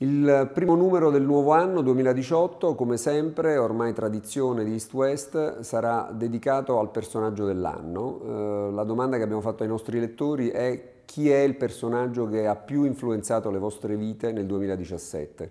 Il primo numero del nuovo anno 2018, come sempre, ormai tradizione di East West, sarà dedicato al personaggio dell'anno. Eh, la domanda che abbiamo fatto ai nostri lettori è chi è il personaggio che ha più influenzato le vostre vite nel 2017?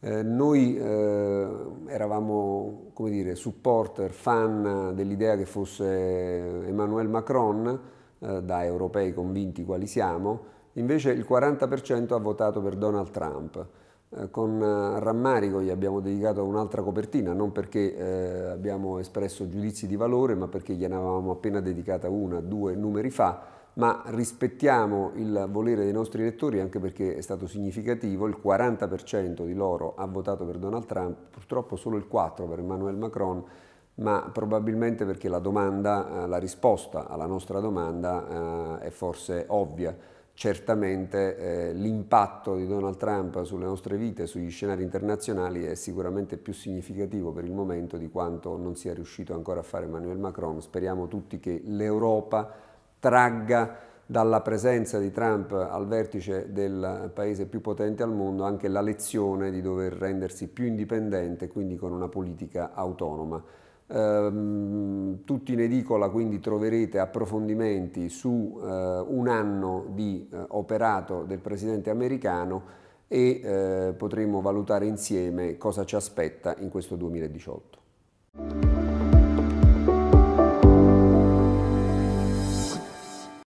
Eh, noi eh, eravamo, come dire, supporter, fan dell'idea che fosse Emmanuel Macron, eh, da europei convinti quali siamo, invece il 40% ha votato per Donald Trump. Eh, con eh, rammarico gli abbiamo dedicato un'altra copertina, non perché eh, abbiamo espresso giudizi di valore, ma perché gliene avevamo appena dedicata una, due numeri fa, ma rispettiamo il volere dei nostri elettori anche perché è stato significativo, il 40% di loro ha votato per Donald Trump, purtroppo solo il 4% per Emmanuel Macron, ma probabilmente perché la, domanda, eh, la risposta alla nostra domanda è forse ovvia certamente eh, l'impatto di Donald Trump sulle nostre vite, sugli scenari internazionali è sicuramente più significativo per il momento di quanto non sia riuscito ancora a fare Emmanuel Macron. Speriamo tutti che l'Europa tragga dalla presenza di Trump al vertice del paese più potente al mondo anche la lezione di dover rendersi più indipendente, quindi con una politica autonoma. Ehm, tutti in edicola quindi troverete approfondimenti su eh, un anno di eh, operato del presidente americano e eh, potremo valutare insieme cosa ci aspetta in questo 2018.